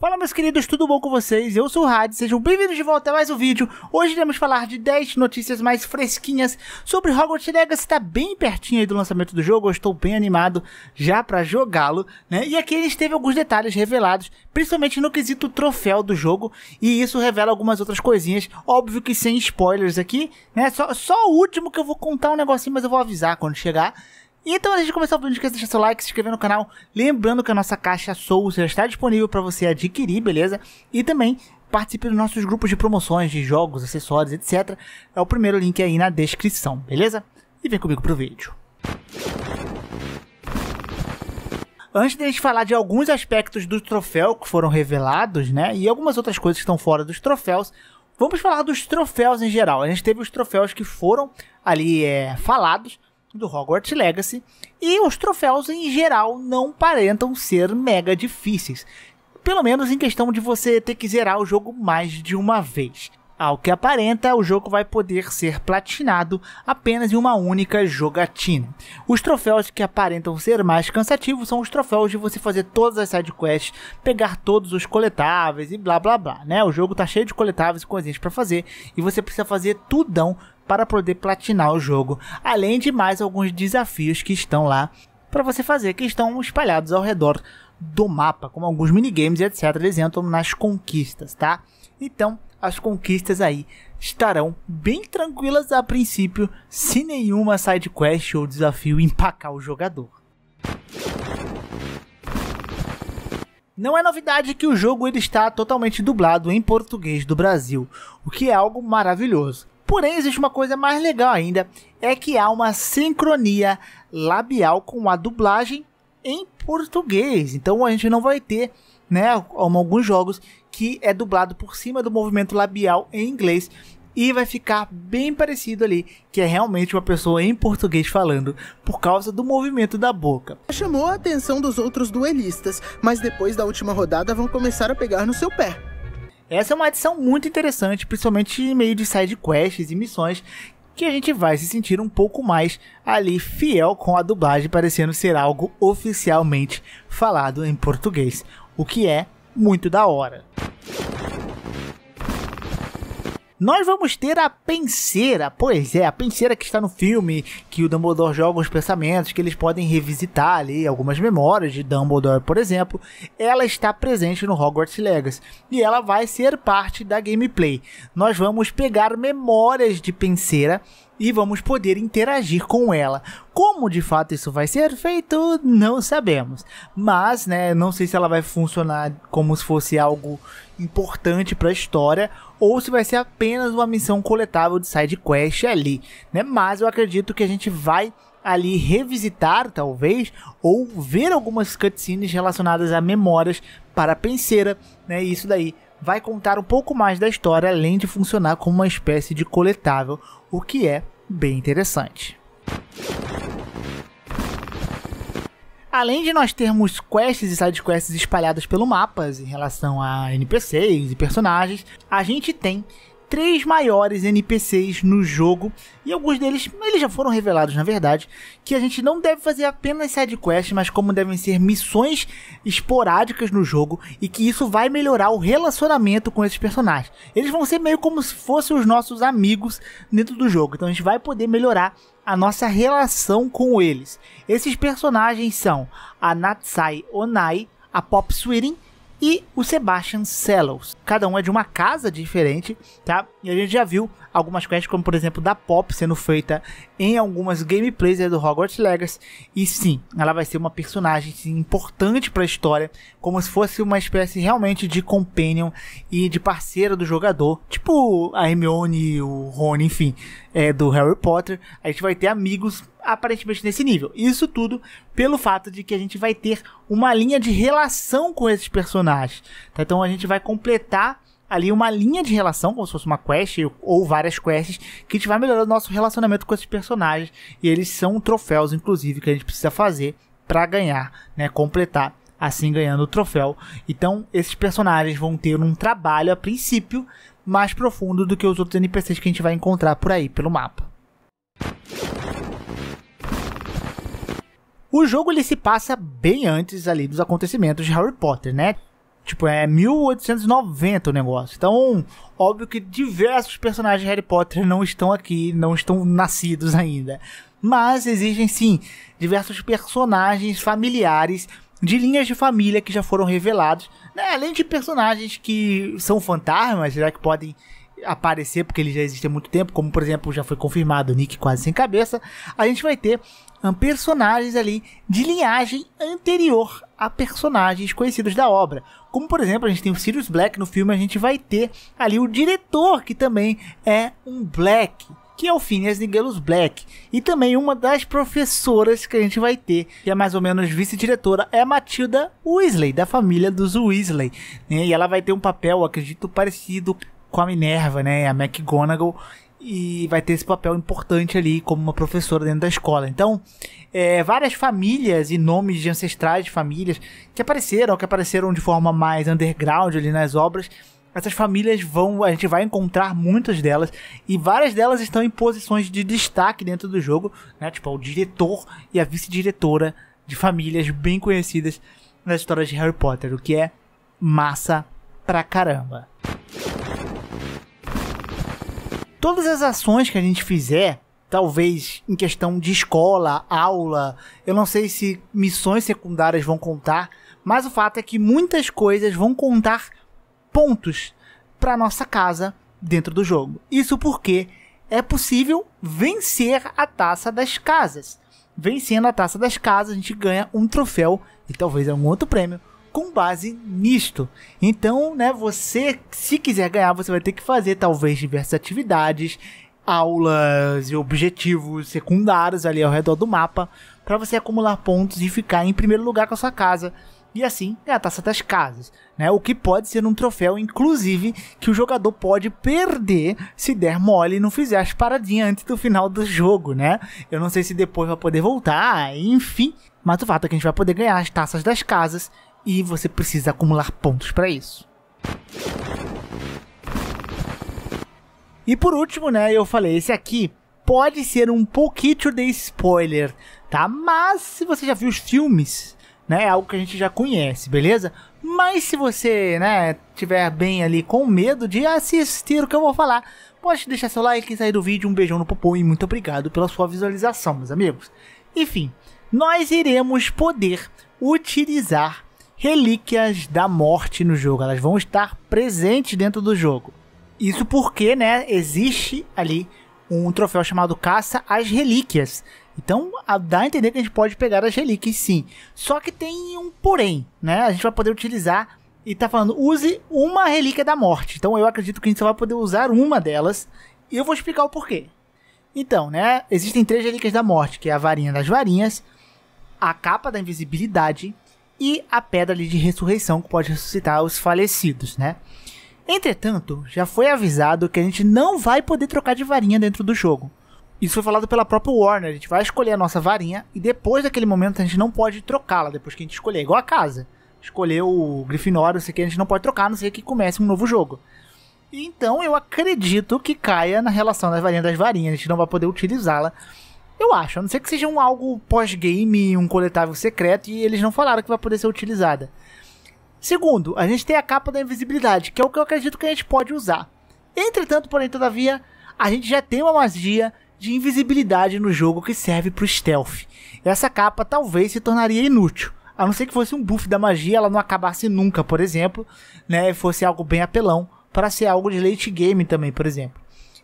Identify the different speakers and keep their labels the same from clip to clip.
Speaker 1: Fala meus queridos, tudo bom com vocês? Eu sou o Rad, sejam bem-vindos de volta a mais um vídeo. Hoje iremos falar de 10 notícias mais fresquinhas sobre Hogwarts Legacy, está bem pertinho aí do lançamento do jogo, eu estou bem animado já para jogá-lo, né? E aqui a gente teve alguns detalhes revelados, principalmente no quesito troféu do jogo, e isso revela algumas outras coisinhas, óbvio que sem spoilers aqui, né? Só, só o último que eu vou contar um negocinho, mas eu vou avisar quando chegar, então, antes de começar o vídeo, não esqueça de deixar seu like, se inscrever no canal. Lembrando que a nossa caixa Souls já está disponível para você adquirir, beleza? E também participe dos nossos grupos de promoções de jogos, acessórios, etc. É o primeiro link aí na descrição, beleza? E vem comigo pro vídeo. Antes de a gente falar de alguns aspectos do troféu que foram revelados, né? E algumas outras coisas que estão fora dos troféus, vamos falar dos troféus em geral. A gente teve os troféus que foram ali é, falados do Hogwarts Legacy e os troféus em geral não parentam ser mega difíceis, pelo menos em questão de você ter que zerar o jogo mais de uma vez. Ao que aparenta, o jogo vai poder ser platinado apenas em uma única jogatina. Os troféus que aparentam ser mais cansativos são os troféus de você fazer todas as sidequests, pegar todos os coletáveis e blá blá blá, né? O jogo tá cheio de coletáveis e coisinhas para fazer e você precisa fazer tudão para poder platinar o jogo, além de mais alguns desafios que estão lá para você fazer, que estão espalhados ao redor do mapa, como alguns minigames, etc. Eles entram nas conquistas, tá? Então, as conquistas aí estarão bem tranquilas a princípio, se nenhuma side quest ou desafio empacar o jogador. Não é novidade que o jogo ele está totalmente dublado em português do Brasil, o que é algo maravilhoso. Porém, existe uma coisa mais legal ainda, é que há uma sincronia labial com a dublagem em português. Então a gente não vai ter, né, alguns jogos que é dublado por cima do movimento labial em inglês e vai ficar bem parecido ali, que é realmente uma pessoa em português falando, por causa do movimento da boca. Chamou a atenção dos outros duelistas, mas depois da última rodada vão começar a pegar no seu pé. Essa é uma adição muito interessante, principalmente em meio de side quests e missões, que a gente vai se sentir um pouco mais ali fiel com a dublagem, parecendo ser algo oficialmente falado em português, o que é muito da hora. Yeah. nós vamos ter a penseira. Pois é, a penseira que está no filme, que o Dumbledore joga os pensamentos, que eles podem revisitar ali algumas memórias de Dumbledore, por exemplo. Ela está presente no Hogwarts Legacy e ela vai ser parte da gameplay. Nós vamos pegar memórias de penseira e vamos poder interagir com ela. Como de fato isso vai ser feito, não sabemos. Mas, né, não sei se ela vai funcionar como se fosse algo importante para a história ou se vai ser apenas uma missão coletável de side quest ali, né? Mas eu acredito que a gente vai ali revisitar, talvez, ou ver algumas cutscenes relacionadas a memórias para a penseira, né? E isso daí vai contar um pouco mais da história, além de funcionar como uma espécie de coletável, o que é bem interessante. Além de nós termos quests e sidequests espalhadas pelo mapa em relação a NPCs e personagens, a gente tem três maiores NPCs no jogo e alguns deles eles já foram revelados na verdade que a gente não deve fazer apenas side quests, mas como devem ser missões esporádicas no jogo e que isso vai melhorar o relacionamento com esses personagens. Eles vão ser meio como se fossem os nossos amigos dentro do jogo, então a gente vai poder melhorar a nossa relação com eles. Esses personagens são a Natsai Onai, a Pop Sweeting e o Sebastian Sellows. Cada um é de uma casa diferente, tá? E a gente já viu algumas quests, como por exemplo da Pop sendo feita em algumas gameplays do Hogwarts Legacy. E sim, ela vai ser uma personagem importante para a história, como se fosse uma espécie realmente de companion e de parceira do jogador, tipo a Hermione, o Rony, enfim, é, do Harry Potter. A gente vai ter amigos aparentemente nesse nível. Isso tudo pelo fato de que a gente vai ter uma linha de relação com esses personagens. Tá? Então a gente vai completar ali uma linha de relação, como se fosse uma quest ou várias quests, que a gente vai melhorar o nosso relacionamento com esses personagens. E eles são troféus, inclusive, que a gente precisa fazer para ganhar, né? Completar, assim ganhando o troféu. Então, esses personagens vão ter um trabalho a princípio mais profundo do que os outros NPCs que a gente vai encontrar por aí pelo mapa. O jogo ele se passa bem antes ali dos acontecimentos de Harry Potter, né? Tipo, é 1890 o negócio. Então, óbvio que diversos personagens de Harry Potter não estão aqui, não estão nascidos ainda. Mas existem sim diversos personagens familiares de linhas de família que já foram revelados, né? além de personagens que são fantasmas, já que podem aparecer, porque ele já existe há muito tempo, como por exemplo já foi confirmado Nick quase sem cabeça, a gente vai ter um, personagens ali de linhagem anterior a personagens conhecidos da obra. Como por exemplo, a gente tem o Sirius Black no filme, a gente vai ter ali o diretor, que também é um Black que é o Phineas Nigelus Black, e também uma das professoras que a gente vai ter, que é mais ou menos vice-diretora, é a Matilda Weasley, da família dos Weasley, né? e ela vai ter um papel, acredito, parecido com a Minerva, né? A McGonagall. E vai ter esse papel importante ali como uma professora dentro da escola. Então, é, várias famílias e nomes de ancestrais de famílias que apareceram, que apareceram de forma mais underground ali nas obras, essas famílias vão, a gente vai encontrar muitas delas e várias delas estão em posições de destaque dentro do jogo, né? Tipo, o diretor e a vice-diretora de famílias bem conhecidas nas histórias de Harry Potter, o que é massa pra caramba. todas as ações que a gente fizer, talvez em questão de escola, aula, eu não sei se missões secundárias vão contar, mas o fato é que muitas coisas vão contar pontos para nossa casa dentro do jogo. Isso porque é possível vencer a taça das casas. Vencendo a taça das casas, a gente ganha um troféu e talvez algum outro prêmio com base nisto. Então, né, você, se quiser ganhar, você vai ter que fazer talvez diversas atividades, aulas e objetivos secundários ali ao redor do mapa para você acumular pontos e ficar em primeiro lugar com a sua casa. E assim é a taça das casas, né? O que pode ser um troféu, inclusive, que o jogador pode perder se der mole e não fizer as paradinhas antes do final do jogo, né? Eu não sei se depois vai poder voltar, enfim. Mas o fato é que a gente vai poder ganhar as taças das casas e você precisa acumular pontos para isso. E por último, né, eu falei, esse aqui pode ser um pouquinho de spoiler, tá? Mas se você já viu os filmes, né, é algo que a gente já conhece, beleza? Mas se você, né, tiver bem ali com medo de assistir o que eu vou falar, pode deixar seu like, sair do vídeo, um beijão no popô e muito obrigado pela sua visualização, meus amigos. Enfim, nós iremos poder utilizar relíquias da morte no jogo. Elas vão estar presentes dentro do jogo. Isso porque, né, existe ali um troféu chamado Caça às Relíquias. Então, dá a entender que a gente pode pegar as relíquias sim. Só que tem um porém, né? A gente vai poder utilizar e tá falando, use uma relíquia da morte. Então, eu acredito que a gente só vai poder usar uma delas. E eu vou explicar o porquê. Então, né? Existem três relíquias da morte, que é a varinha das varinhas, a capa da invisibilidade e a pedra de ressurreição que pode ressuscitar os falecidos, né? Entretanto, já foi avisado que a gente não vai poder trocar de varinha dentro do jogo. Isso foi falado pela própria Warner, a gente vai escolher a nossa varinha e depois daquele momento a gente não pode trocá-la, depois que a gente escolher, igual a casa. Escolher o Grifinório, isso aqui a gente não pode trocar, a não ser que comece um novo jogo. Então eu acredito que caia na relação das varinhas das varinhas, a gente não vai poder utilizá-la eu acho, a não ser que seja um algo pós-game, um coletável secreto, e eles não falaram que vai poder ser utilizada. Segundo, a gente tem a capa da invisibilidade, que é o que eu acredito que a gente pode usar. Entretanto, porém, todavia, a gente já tem uma magia de invisibilidade no jogo que serve para o stealth. Essa capa talvez se tornaria inútil. A não ser que fosse um buff da magia, ela não acabasse nunca, por exemplo, né? Fosse algo bem apelão, para ser algo de late game também, por exemplo.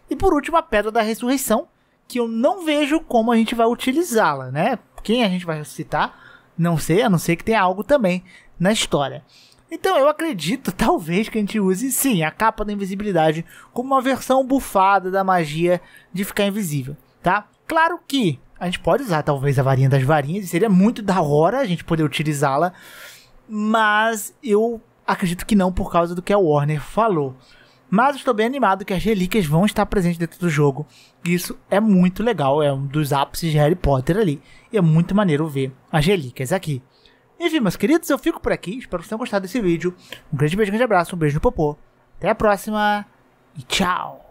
Speaker 1: E por último, a Pedra da Ressurreição, que eu não vejo como a gente vai utilizá-la, né? Quem a gente vai citar, não sei, a não ser que tenha algo também na história. Então eu acredito, talvez, que a gente use sim a capa da invisibilidade como uma versão bufada da magia de ficar invisível, tá? Claro que a gente pode usar talvez a varinha das varinhas, e seria muito da hora a gente poder utilizá-la, mas eu acredito que não por causa do que a Warner falou. Mas estou bem animado que as relíquias vão estar presentes dentro do jogo. Isso é muito legal, é um dos ápices de Harry Potter ali. E é muito maneiro ver as relíquias aqui. Enfim, meus queridos, eu fico por aqui. Espero que vocês tenham gostado desse vídeo. Um grande beijo, um grande abraço, um beijo no popô. Até a próxima e tchau!